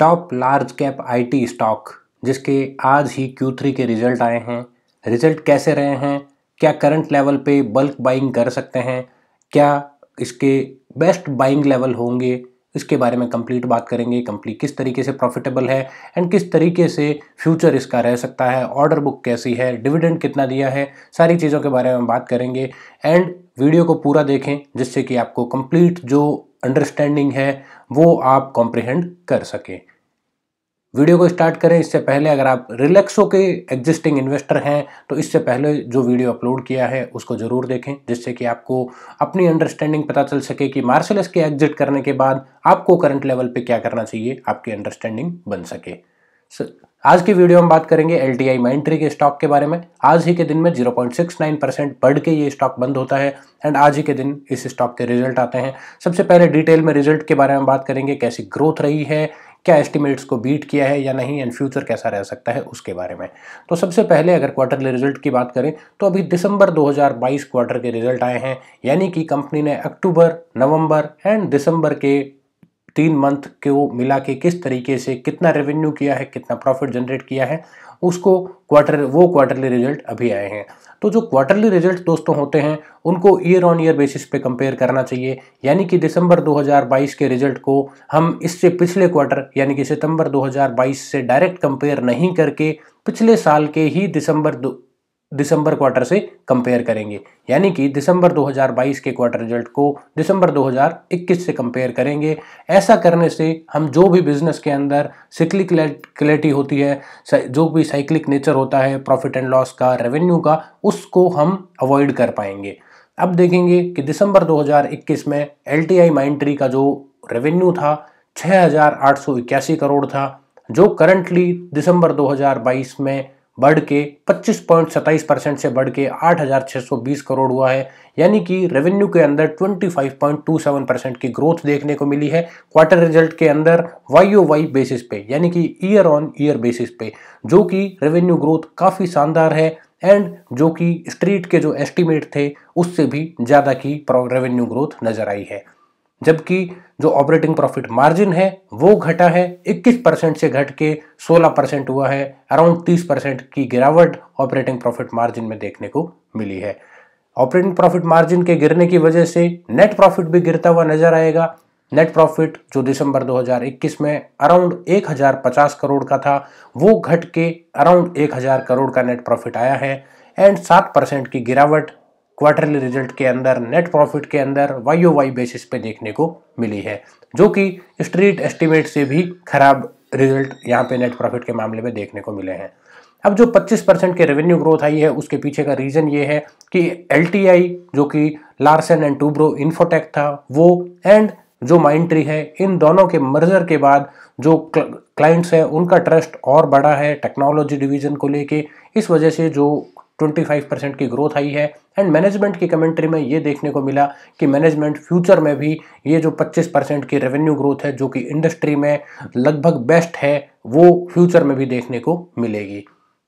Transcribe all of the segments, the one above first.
top large cap IT stock जिसके आज ही Q3 के रिजल्ट आए हैं रिजल्ट कैसे रहे हैं क्या करंट लेवल पे बल्क बाइंग कर सकते हैं क्या इसके बेस्ट बाइंग लेवल होंगे इसके बारे में कंप्लीट बात करेंगे कंपनी किस तरीके से प्रॉफिटेबल है एंड किस तरीके से फ्यूचर इसका रह सकता है ऑर्डर बुक कैसी है डिविडेंड कितना दिया है सारी चीज़ों के बारे में बात करेंगे एंड वीडियो को पूरा देखें जिससे कि आपको कंप्लीट जो अंडरस्टैंडिंग है वो आप कॉम्प्रिहेंड कर सकें वीडियो को स्टार्ट करें इससे पहले अगर आप रिलैक्सो के एग्जिस्टिंग इन्वेस्टर हैं तो इससे पहले जो वीडियो अपलोड किया है उसको ज़रूर देखें जिससे कि आपको अपनी अंडरस्टैंडिंग पता चल सके कि मार्शलस के एग्जिट करने के बाद आपको करंट लेवल पे क्या करना चाहिए आपकी अंडरस्टैंडिंग बन सके आज की वीडियो हम बात करेंगे एल टी आई माइंट्री के स्टॉक के बारे में आज ही के दिन में 0.69 परसेंट बढ़ के ये स्टॉक बंद होता है एंड आज ही के दिन इस स्टॉक के रिजल्ट आते हैं सबसे पहले डिटेल में रिजल्ट के बारे में बात करेंगे कैसी ग्रोथ रही है क्या एस्टिमेट्स को बीट किया है या नहीं एंड फ्यूचर कैसा रह सकता है उसके बारे में तो सबसे पहले अगर क्वार्टरली रिजल्ट की बात करें तो अभी दिसंबर 2022 क्वार्टर के रिजल्ट आए हैं यानी कि कंपनी ने अक्टूबर नवंबर एंड दिसंबर के तीन मंथ को मिला के किस तरीके से कितना रेवेन्यू किया है कितना प्रॉफिट जनरेट किया है उसको क्वार्टर वो क्वार्टरली रिजल्ट अभी आए हैं तो जो क्वार्टरली रिजल्ट दोस्तों होते हैं उनको ईयर ऑन ईयर बेसिस पे कंपेयर करना चाहिए यानी कि दिसंबर 2022 के रिजल्ट को हम इससे पिछले क्वार्टर यानी कि सितंबर 2022 से डायरेक्ट कंपेयर नहीं करके पिछले साल के ही दिसंबर दिसंबर क्वार्टर से कंपेयर करेंगे यानी कि दिसंबर 2022 के क्वार्टर रिजल्ट को दिसंबर 2021 से कंपेयर करेंगे ऐसा करने से हम जो भी बिजनेस के अंदर क्लैरिटी होती है जो भी साइक्लिक नेचर होता है प्रॉफिट एंड लॉस का रेवेन्यू का उसको हम अवॉइड कर पाएंगे अब देखेंगे कि दिसंबर 2021 में एल टी आई माइंट्री का जो रेवेन्यू था छः करोड़ था जो करंटली दिसंबर 2022 में बढ़ के पच्चीस पॉइंट सत्ताईस परसेंट से बढ़ के आठ हज़ार छः सौ बीस करोड़ हुआ है यानी कि रेवेन्यू के अंदर twenty five point two seven percent की ग्रोथ देखने को मिली है क्वार्टर रिजल्ट के अंदर वाई ओ वाई बेसिस पे यानी कि ईयर ऑन ईयर बेसिस पे जो कि रेवेन्यू ग्रोथ काफ़ी शानदार है एंड जो कि स्ट्रीट के जो एस्टिमेट थे उससे भी ज़्यादा की रेवेन्यू ग्रोथ नज़र आई है जबकि जो ऑपरेटिंग प्रॉफिट मार्जिन है वो घटा है 21 परसेंट से घट के 16 परसेंट हुआ है अराउंड 30 परसेंट की गिरावट ऑपरेटिंग प्रॉफिट मार्जिन में देखने को मिली है ऑपरेटिंग प्रॉफिट मार्जिन के गिरने की वजह से नेट प्रॉफिट भी गिरता हुआ नजर आएगा नेट प्रॉफिट जो दिसंबर 2021 में अराउंड 1050 करोड़ का था वो घट के अराउंड 1000 करोड़ का नेट प्रॉफिट आया है एंड सात परसेंट की गिरावट क्वार्टरली रिजल्ट के अंदर नेट प्रॉफिट के अंदर वाई ओ वाई बेसिस पे देखने को मिली है जो कि स्ट्रीट एस्टिमेट से भी खराब रिजल्ट यहाँ पे नेट प्रॉफिट के मामले में देखने को मिले हैं अब जो 25 परसेंट के रेवेन्यू ग्रोथ आई है उसके पीछे का रीज़न ये है कि एल जो कि लार्सन एंड टूब्रो इन्फोटेक था वो एंड जो माइंट्री है इन दोनों के मर्जर के बाद जो क्लाइंट्स हैं उनका ट्रस्ट और बड़ा है टेक्नोलॉजी डिवीज़न को लेके इस वजह से जो 25% की ग्रोथ आई है एंड मैनेजमेंट की कमेंट्री में ये देखने को मिला कि मैनेजमेंट फ्यूचर में भी ये जो 25 परसेंट की रेवेन्यू ग्रोथ है जो कि इंडस्ट्री में लगभग बेस्ट है वो फ्यूचर में भी देखने को मिलेगी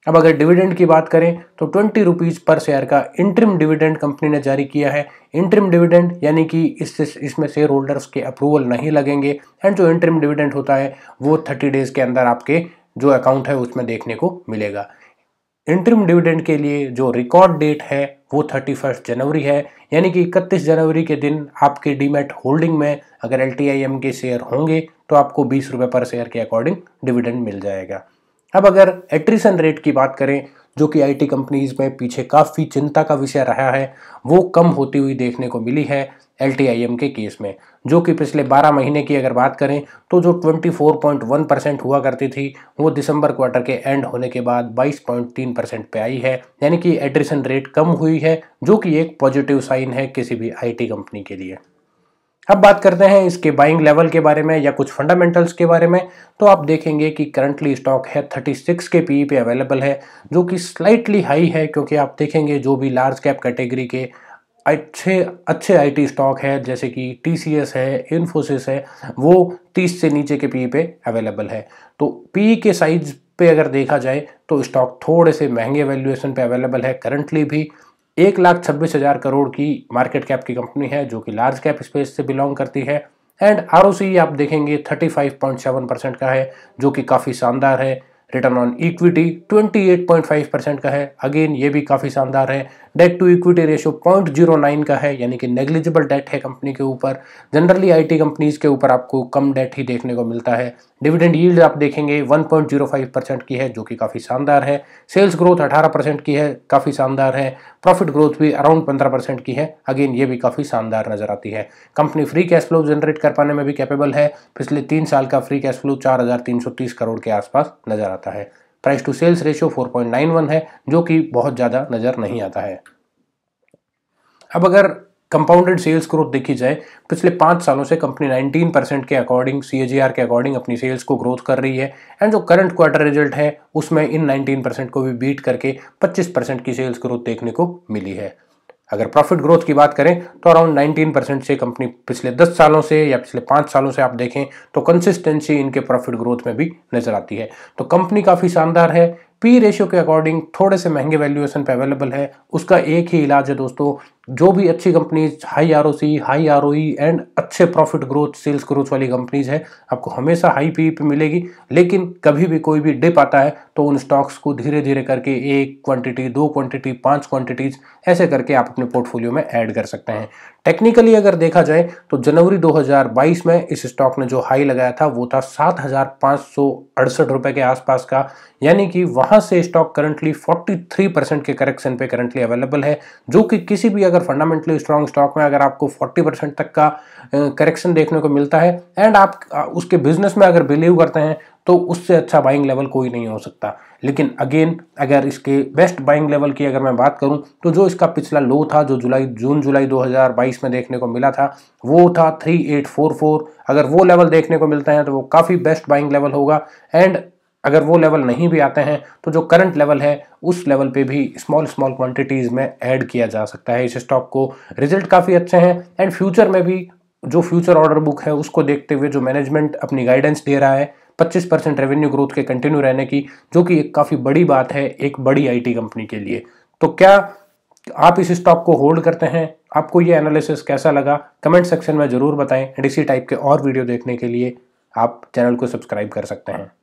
अब अगर डिविडेंड की बात करें तो ट्वेंटी रुपीज़ पर शेयर का इंटरिम डिविडेंड कंपनी ने जारी किया है इंटरिम डिविडेंड यानी कि इससे इसमें शेयर होल्डर्स के अप्रूवल नहीं लगेंगे एंड जो इंटरिम डिविडेंड होता है वो थर्टी डेज़ के अंदर आपके जो अकाउंट है उसमें देखने को मिलेगा इंटरम डिविडेंड के लिए जो रिकॉर्ड डेट है वो थर्टी फर्स्ट जनवरी है यानी कि इकतीस जनवरी के दिन आपके डीमेट होल्डिंग में अगर एल के शेयर होंगे तो आपको बीस रुपये पर शेयर के अकॉर्डिंग डिविडेंड मिल जाएगा अब अगर एट्रीसन रेट की बात करें जो कि आईटी कंपनीज में पीछे काफ़ी चिंता का विषय रहा है वो कम होती हुई देखने को मिली है एल के केस में जो कि पिछले 12 महीने की अगर बात करें तो जो 24.1 परसेंट हुआ करती थी वो दिसंबर क्वार्टर के एंड होने के बाद 22.3 परसेंट पर आई है यानी कि एड्रेशन रेट कम हुई है जो कि एक पॉजिटिव साइन है किसी भी आईटी कंपनी के लिए अब बात करते हैं इसके बाइंग लेवल के बारे में या कुछ फंडामेंटल्स के बारे में तो आप देखेंगे कि करंटली स्टॉक है 36 के पी e पे अवेलेबल है जो कि स्लाइटली हाई है क्योंकि आप देखेंगे जो भी लार्ज कैप कैटेगरी के अच्छे अच्छे आईटी स्टॉक है जैसे कि टीसीएस है इन्फोसिस है वो 30 से नीचे के पी e पे अवेलेबल है तो पी e के साइज पे अगर देखा जाए तो स्टॉक थोड़े से महंगे वैल्यूएशन पे अवेलेबल है करंटली भी एक लाख छब्बीस हज़ार करोड़ की मार्केट कैप की कंपनी है जो कि लार्ज कैप स्पेस से बिलोंग करती है एंड आर आप देखेंगे 35.7 परसेंट का है जो कि काफ़ी शानदार है रिटर्न ऑन इक्विटी 28.5 परसेंट का है अगेन ये भी काफ़ी शानदार है debt to equity ratio point zero nine का है यानी कि नेग्लिजिबल डेट है कंपनी के ऊपर जनरली आई टी कंपनीज के ऊपर आपको कम डेट ही देखने को मिलता है डिविडेंड यील्ड आप देखेंगे one point zero five percent की है जो कि काफ़ी शानदार है सेल्स ग्रोथ अठारह परसेंट की है काफ़ी शानदार है प्रॉफिट ग्रोथ भी अराउंड पंद्रह परसेंट की है अगेन ये भी काफ़ी शानदार नज़र आती है company free cash flow generate कर पाने में भी कैपेबल है पिछले तीन साल का फ्री कैश फ्लो चार हजार तीन सौ तीस करोड़ के आसपास नज़र आता है प्राइस टू सेल्स रेशियो 4.91 है जो कि बहुत ज़्यादा नज़र नहीं आता है अब अगर कंपाउंडेड सेल्स ग्रोथ देखी जाए पिछले पाँच सालों से कंपनी 19 परसेंट के अकॉर्डिंग सी के अकॉर्डिंग अपनी सेल्स को ग्रोथ कर रही है एंड जो करंट क्वार्टर रिजल्ट है उसमें इन 19 परसेंट को भी बीट करके 25 परसेंट की सेल्स ग्रोथ देखने को मिली है अगर प्रॉफिट ग्रोथ की बात करें तो अराउंड 19 परसेंट से कंपनी पिछले 10 सालों से या पिछले 5 सालों से आप देखें तो कंसिस्टेंसी इनके प्रॉफिट ग्रोथ में भी नज़र आती है तो कंपनी काफ़ी शानदार है पी रेशियो के अकॉर्डिंग थोड़े से महंगे वैल्यूएशन पे अवेलेबल है उसका एक ही इलाज है दोस्तों जो भी अच्छी companies high R high R and अच्छे प्रॉफिट ग्रोथ सेल्स ग्रोथ वाली कंपनीज है आपको हमेशा हाई पी e पे मिलेगी लेकिन कभी भी कोई भी डिप आता है तो उन स्टॉक्स को धीरे धीरे करके एक क्वांटिटी दो क्वांटिटी पांच क्वांटिटीज ऐसे करके आप अपने पोर्टफोलियो में ऐड कर सकते हैं टेक्निकली अगर देखा जाए तो जनवरी 2022 में इस स्टॉक ने जो हाई लगाया था वो था सात रुपए के आसपास का यानी कि वहां से स्टॉक करंटली 43 परसेंट के करेक्शन पे करंटली अवेलेबल है जो कि किसी भी अगर अगर फंडामेंटली स्ट्रांग स्टॉक में अगर आपको 40 परसेंट तक का करेक्शन देखने को मिलता है एंड आप उसके बिजनेस में अगर बिलीव करते हैं तो उससे अच्छा बाइंग लेवल कोई नहीं हो सकता लेकिन अगेन अगर इसके बेस्ट बाइंग लेवल की अगर मैं बात करूं तो जो इसका पिछला लो था जो जुलाई जून जुलाई 2022 में देखने को मिला था वो था 3844 अगर वो लेवल देखने को मिलता है तो वो काफ़ी बेस्ट बाइंग लेवल होगा एंड अगर वो लेवल नहीं भी आते हैं तो जो करंट लेवल है उस लेवल पे भी स्मॉल स्मॉल क्वांटिटीज़ में ऐड किया जा सकता है इस स्टॉक को रिजल्ट काफ़ी अच्छे हैं एंड फ्यूचर में भी जो फ्यूचर ऑर्डर बुक है उसको देखते हुए जो मैनेजमेंट अपनी गाइडेंस दे रहा है 25 परसेंट रेवेन्यू ग्रोथ के कंटिन्यू रहने की जो कि एक काफ़ी बड़ी बात है एक बड़ी आई कंपनी के लिए तो क्या आप इस स्टॉक को होल्ड करते हैं आपको ये एनालिसिस कैसा लगा कमेंट सेक्शन में ज़रूर बताएं एंड इसी टाइप के और वीडियो देखने के लिए आप चैनल को सब्सक्राइब कर सकते हैं